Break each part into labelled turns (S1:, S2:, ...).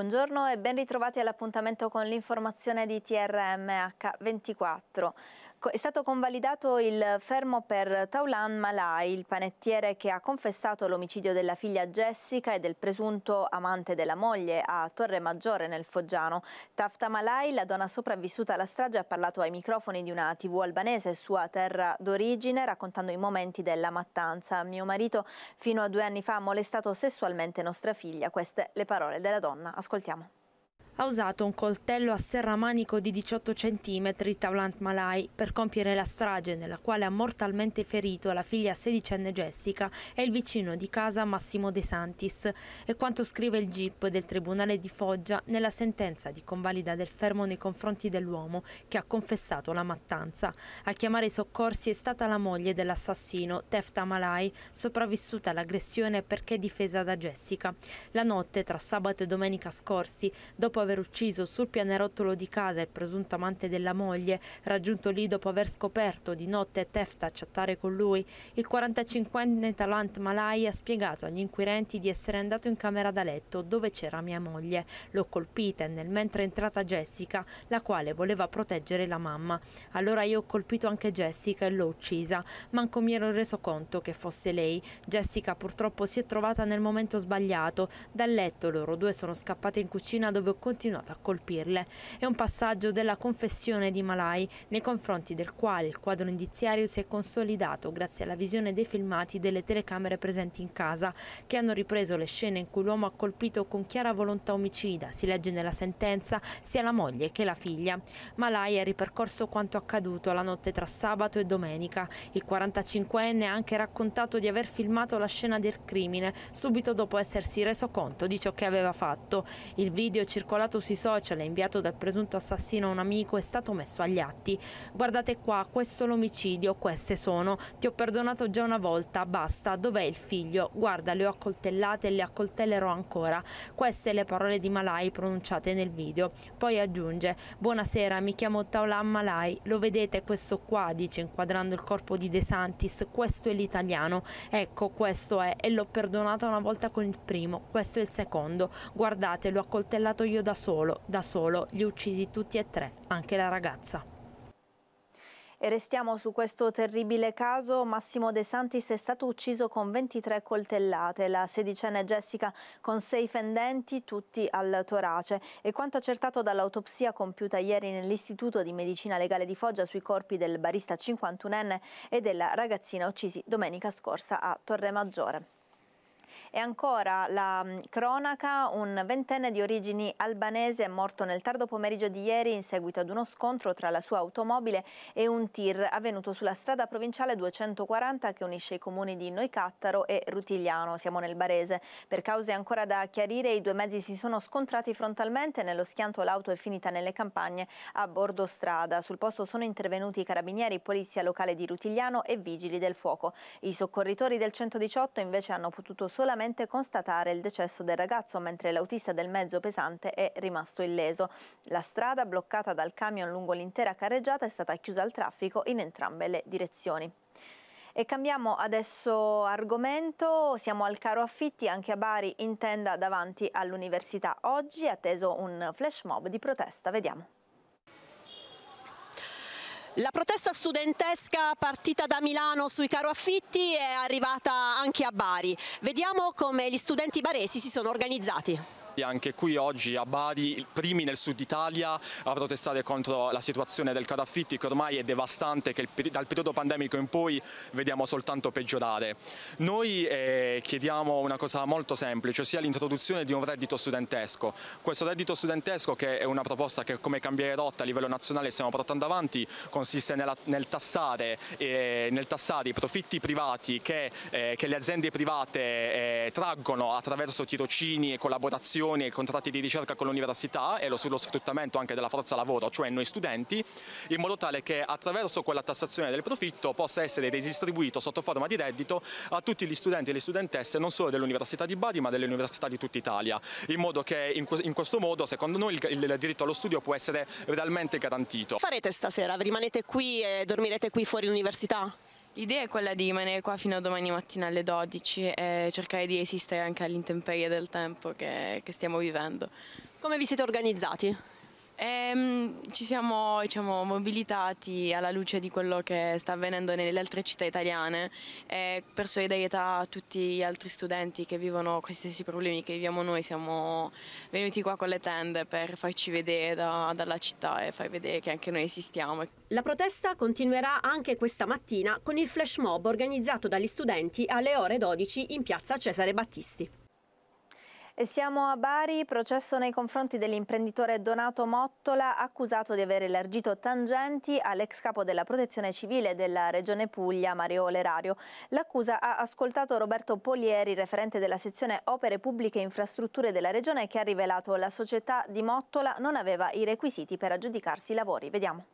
S1: buongiorno e ben ritrovati all'appuntamento con l'informazione di TRMH24. È stato convalidato il fermo per Taulan Malai, il panettiere che ha confessato l'omicidio della figlia Jessica e del presunto amante della moglie a Torre Maggiore nel Foggiano. Tafta Malai, la donna sopravvissuta alla strage, ha parlato ai microfoni di una tv albanese, sua terra d'origine, raccontando i momenti della mattanza. Mio marito fino a due anni fa ha molestato sessualmente nostra figlia. Queste le parole della donna. Ascoltiamo
S2: ha usato un coltello a serramanico di 18 cm Tavlant Malai per compiere la strage nella quale ha mortalmente ferito la figlia sedicenne Jessica e il vicino di casa Massimo De Santis. È quanto scrive il GIP del Tribunale di Foggia nella sentenza di convalida del fermo nei confronti dell'uomo che ha confessato la mattanza. A chiamare i soccorsi è stata la moglie dell'assassino, Tefta Malai, sopravvissuta all'aggressione perché difesa da Jessica. La notte tra sabato e domenica scorsi, dopo aver aver ucciso sul pianerottolo di casa il presunto amante della moglie, raggiunto lì dopo aver scoperto di notte Tefta a chattare con lui, il 45enne Talant Malai ha spiegato agli inquirenti di essere andato in camera da letto dove c'era mia moglie. L'ho colpita e nel mentre è entrata Jessica, la quale voleva proteggere la mamma. Allora io ho colpito anche Jessica e l'ho uccisa. Manco mi ero reso conto che fosse lei. Jessica purtroppo si è trovata nel momento sbagliato. Dal letto loro due sono scappate in cucina dove ho continuato a colpirle. È un passaggio della confessione di Malai, nei confronti del quale il quadro indiziario si è consolidato grazie alla visione dei filmati delle telecamere presenti in casa, che hanno ripreso le scene in cui l'uomo ha colpito con chiara volontà omicida, si legge nella sentenza, sia la moglie che la figlia. Malai ha ripercorso quanto accaduto la notte tra sabato e domenica. Il 45enne ha anche raccontato di aver filmato la scena del crimine subito dopo essersi reso conto di ciò che aveva fatto. Il video circola circolato sui social e inviato dal presunto assassino a un amico è stato messo agli atti. Guardate qua, questo è l'omicidio, queste sono. Ti ho perdonato già una volta, basta, dov'è il figlio? Guarda, le ho accoltellate e le accoltellerò ancora. Queste le parole di Malai pronunciate nel video. Poi aggiunge, buonasera, mi chiamo Taolam Malai, lo vedete questo qua, dice inquadrando il corpo di De Santis, questo è l'italiano, ecco questo è e l'ho perdonato una volta con il primo, questo è il secondo, guardate l'ho accoltellato io da da solo, da solo, li uccisi tutti e tre, anche la ragazza.
S1: E restiamo su questo terribile caso. Massimo De Santis è stato ucciso con 23 coltellate, la sedicenne Jessica con sei fendenti, tutti al torace. E quanto accertato dall'autopsia compiuta ieri nell'Istituto di Medicina Legale di Foggia sui corpi del barista 51enne e della ragazzina uccisi domenica scorsa a Torre Maggiore. E ancora la mm, cronaca, un ventenne di origini albanese è morto nel tardo pomeriggio di ieri in seguito ad uno scontro tra la sua automobile e un tir avvenuto sulla strada provinciale 240 che unisce i comuni di Noicattaro e Rutigliano, siamo nel Barese. Per cause ancora da chiarire i due mezzi si sono scontrati frontalmente, nello schianto l'auto è finita nelle campagne a bordo strada. Sul posto sono intervenuti i carabinieri, polizia locale di Rutigliano e vigili del fuoco. I soccorritori del 118 invece hanno potuto solamente solamente constatare il decesso del ragazzo mentre l'autista del mezzo pesante è rimasto illeso. La strada bloccata dal camion lungo l'intera carreggiata è stata chiusa al traffico in entrambe le direzioni. E cambiamo adesso argomento, siamo al caro affitti anche a Bari in tenda davanti all'università. Oggi è atteso un flash mob di protesta, vediamo. La protesta studentesca partita da Milano sui caro affitti è arrivata anche a Bari. Vediamo come gli studenti baresi si sono organizzati
S3: stati anche qui oggi a Bari, primi nel sud Italia a protestare contro la situazione del carafitti che ormai è devastante, che dal periodo pandemico in poi vediamo soltanto peggiorare. Noi eh, chiediamo una cosa molto semplice, ossia l'introduzione di un reddito studentesco. Questo reddito studentesco, che è una proposta che come cambiare rotta a livello nazionale stiamo portando avanti, consiste nella, nel, tassare, eh, nel, tassare, i profitti privati che, eh, che le aziende private eh, traggono attraverso tirocini e collaborazioni assunzioni e contratti di ricerca con l'università e sullo sfruttamento anche della forza lavoro, cioè noi studenti, in modo tale che attraverso quella tassazione del profitto possa essere redistribuito sotto forma di reddito a tutti gli studenti e le studentesse non solo dell'Università di Bari ma delle università di tutta Italia, in modo che in, questo modo secondo noi il, diritto allo studio può essere realmente garantito.
S1: Farete stasera? rimanete qui e dormirete qui fuori l'università?
S2: L'idea è quella di rimanere qua fino a domani mattina alle 12 e cercare di resistere anche all'intemperie del tempo che, che stiamo vivendo. Come vi siete organizzati? E, ehm, ci siamo diciamo, mobilitati alla luce di quello che sta avvenendo nelle altre città italiane e per solidarietà a tutti gli altri studenti che vivono questi stessi problemi che viviamo noi, siamo venuti qua con le tende per farci vedere da, dalla città e far vedere che anche noi esistiamo.
S1: La protesta continuerà anche questa mattina con il flash mob organizzato dagli studenti alle ore 12 in piazza Cesare Battisti. E siamo a Bari, processo nei confronti dell'imprenditore Donato Mottola, accusato di aver elargito tangenti all'ex capo della protezione civile della regione Puglia, Mario Lerario. L'accusa ha ascoltato Roberto Polieri, referente della sezione Opere Pubbliche e Infrastrutture della regione, che ha rivelato che la società di Mottola non aveva i requisiti per aggiudicarsi i lavori. Vediamo.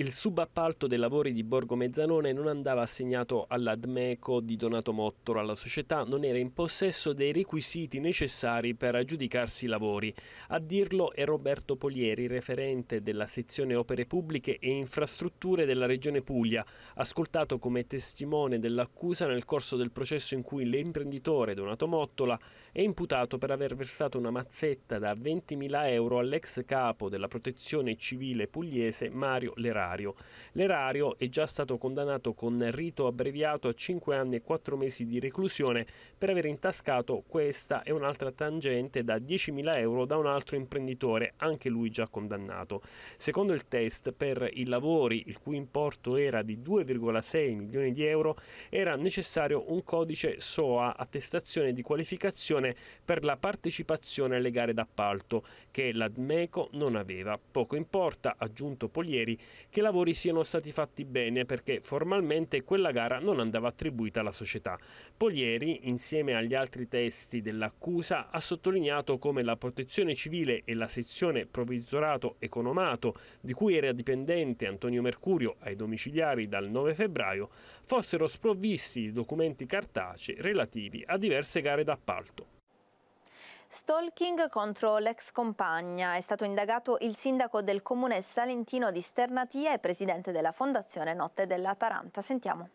S3: Il subappalto dei lavori di Borgo Mezzanone non andava assegnato all'Admeco di Donato Mottoro, La società non era in possesso dei requisiti necessari per aggiudicarsi i lavori. A dirlo è Roberto Polieri, referente della sezione opere pubbliche e infrastrutture della Regione Puglia, ascoltato come testimone dell'accusa nel corso del processo in cui l'imprenditore Donato Mottola è imputato per aver versato una mazzetta da 20.000 euro all'ex capo della protezione civile pugliese Mario Lerà l'erario. L'erario è già stato condannato con rito abbreviato a 5 anni e 4 mesi di reclusione per aver intascato questa e un'altra tangente da 10.000 euro da un altro imprenditore, anche lui già condannato. Secondo il test, per i lavori, il cui importo era di 2,6 milioni di euro, era necessario un codice SOA, attestazione di qualificazione per la partecipazione alle gare d'appalto, che l'ADMECO non aveva. Poco importa, aggiunto Polieri, che che i lavori siano stati fatti bene perché formalmente quella gara non andava attribuita alla società. Polieri, insieme agli altri testi dell'accusa, ha sottolineato come la protezione civile e la sezione provveditorato economato di cui era dipendente Antonio Mercurio ai domiciliari dal 9 febbraio fossero sprovvisti di documenti cartacei relativi a diverse gare d'appalto.
S1: Stalking contro l'ex compagna. È stato indagato il sindaco del comune salentino di Sternatia e presidente della fondazione Notte della Taranta. Sentiamo.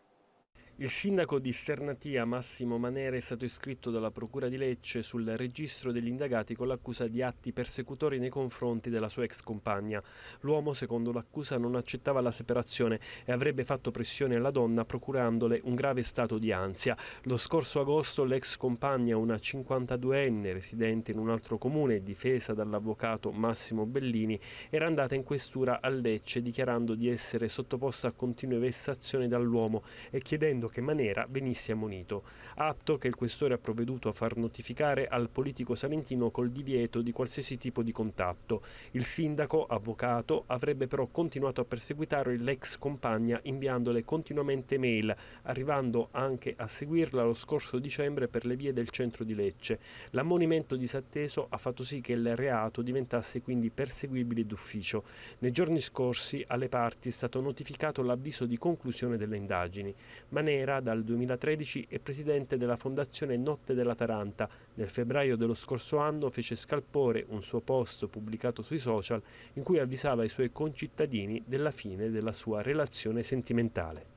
S3: Il sindaco di Sternatia Massimo Manera è stato iscritto dalla Procura di Lecce sul registro degli indagati con l'accusa di atti persecutori nei confronti della sua ex compagna. L'uomo, secondo l'accusa, non accettava la separazione e avrebbe fatto pressione alla donna procurandole un grave stato di ansia. Lo scorso agosto l'ex compagna, una 52enne residente in un altro comune e difesa dall'avvocato Massimo Bellini, era andata in questura a Lecce dichiarando di essere sottoposta a continue vessazioni dall'uomo e chiedendo chiedendo che Manera venisse ammonito, atto che il questore ha provveduto a far notificare al politico salentino col divieto di qualsiasi tipo di contatto. Il sindaco, avvocato, avrebbe però continuato a perseguitare l'ex compagna inviandole continuamente mail, arrivando anche a seguirla lo scorso dicembre per le vie del centro di Lecce. L'ammonimento disatteso ha fatto sì che il reato diventasse quindi perseguibile d'ufficio. Nei giorni scorsi alle parti è stato notificato l'avviso di conclusione delle indagini. Manera Nera dal 2013 e presidente della fondazione Notte della Taranta. Nel febbraio dello scorso anno fece scalpore un suo post pubblicato sui social in cui avvisava i suoi concittadini della fine della sua relazione sentimentale.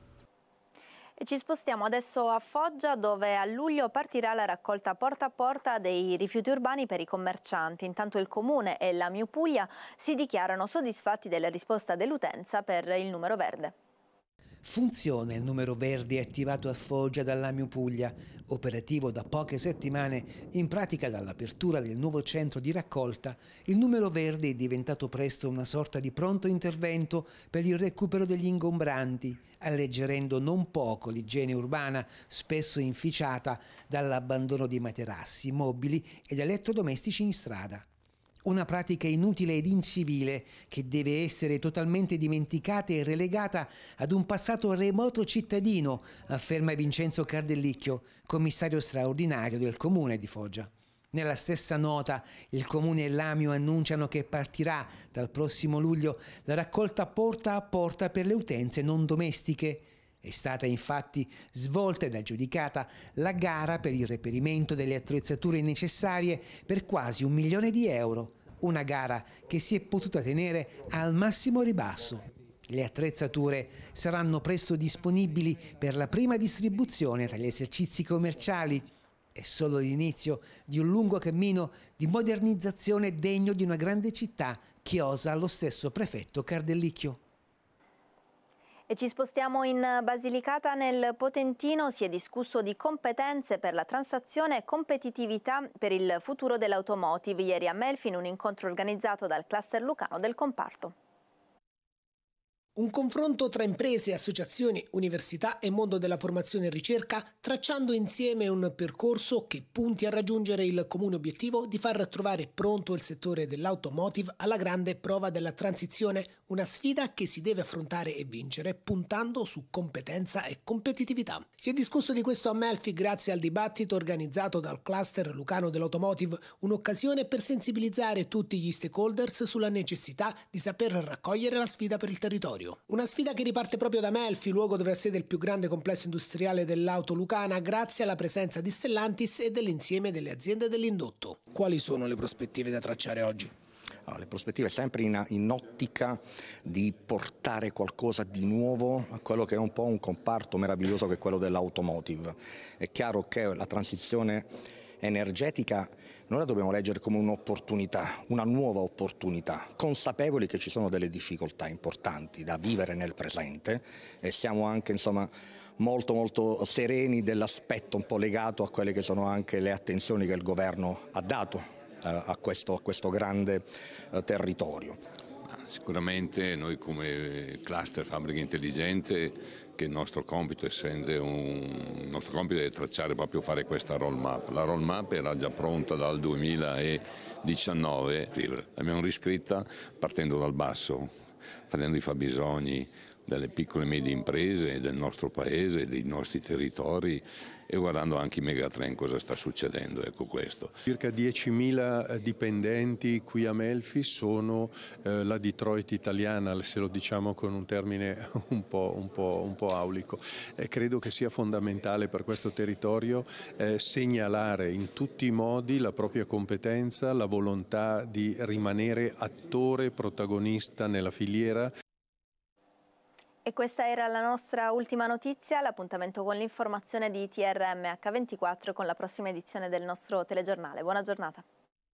S1: E ci spostiamo adesso a Foggia dove a luglio partirà la raccolta porta a porta dei rifiuti urbani per i commercianti. Intanto il Comune e la Miupuglia si dichiarano soddisfatti della risposta dell'utenza per il numero
S4: verde. Funziona il numero verde attivato a Foggia dall'Amio Puglia, operativo da poche settimane, in pratica dall'apertura del nuovo centro di raccolta, il numero verde è diventato presto una sorta di pronto intervento per il recupero degli ingombranti, alleggerendo non poco l'igiene urbana, spesso inficiata dall'abbandono di materassi, mobili ed elettrodomestici in strada una pratica inutile ed incivile che deve essere totalmente dimenticata e relegata ad un passato remoto cittadino, afferma Vincenzo Cardellicchio, commissario straordinario del comune di Foggia. Nella stessa nota il Comune e l'Amio annunciano che partirà dal prossimo luglio la raccolta porta a porta per le utenze non domestiche. È stata infatti svolta ed aggiudicata la gara per il reperimento delle attrezzature necessarie per quasi un milione di euro, una gara che si è potuta tenere al massimo ribasso. Le attrezzature saranno presto disponibili per la prima distribuzione tra gli esercizi commerciali. È solo l'inizio di un lungo cammino di modernizzazione degno di una grande città che osa lo stesso prefetto Cardellicchio.
S1: E ci spostiamo in Basilicata nel Potentino, si è discusso di competenze per la transazione e competitività per il futuro dell'automotive ieri a Melfi in un incontro organizzato dal cluster lucano del comparto.
S4: Un confronto tra imprese, associazioni, università e mondo della formazione e ricerca, tracciando insieme un percorso che punti a raggiungere il comune obiettivo di far trovare pronto il settore dell'automotive alla grande prova della transizione, una sfida che si deve affrontare e vincere puntando su competenza e competitività. Si è discusso di questo a Melfi grazie al dibattito organizzato dal cluster Lucano dell'Automotive, un'occasione per sensibilizzare tutti gli stakeholders sulla necessità di saper raccogliere la sfida per il territorio. Lario. Una sfida che riparte proprio da Melfi, luogo dove ha sede il più grande complesso industriale dell'auto lucana, grazie alla presenza di Stellantis e dell'insieme delle aziende dell'indotto. Quali sono le prospettive da tracciare oggi? Allora, ah, le prospettive sempre in, in, ottica di portare qualcosa di nuovo a quello che è un po' un comparto meraviglioso che è quello dell'automotive. È chiaro che la transizione energetica noi la dobbiamo leggere come un'opportunità, una nuova opportunità, consapevoli che ci sono delle difficoltà importanti da vivere nel presente e siamo anche insomma, molto, molto sereni dell'aspetto un po' legato a quelle che sono anche le attenzioni che il governo ha dato eh, a questo, a questo grande
S3: eh, territorio. Sicuramente noi come cluster fabbrica intelligente, che il nostro compito, essendo un, il nostro compito è tracciare proprio fare questa roll map. La roll map era già pronta dal 2019, l'abbiamo riscritta partendo dal basso, prendendo i fabbisogni, dalle piccole e medie imprese del nostro paese, dei nostri territori e guardando anche i megatrend cosa sta succedendo, ecco questo. Circa 10.000 eh, dipendenti qui a Melfi sono eh, la Detroit italiana, se lo diciamo con un termine un po', un po', un po aulico. Eh, credo che sia fondamentale per questo territorio eh, segnalare in tutti i modi la propria competenza, la volontà di rimanere attore protagonista nella filiera
S1: e questa era la nostra ultima notizia, l'appuntamento con l'informazione di TRM H24 con la prossima edizione del nostro telegiornale. Buona giornata.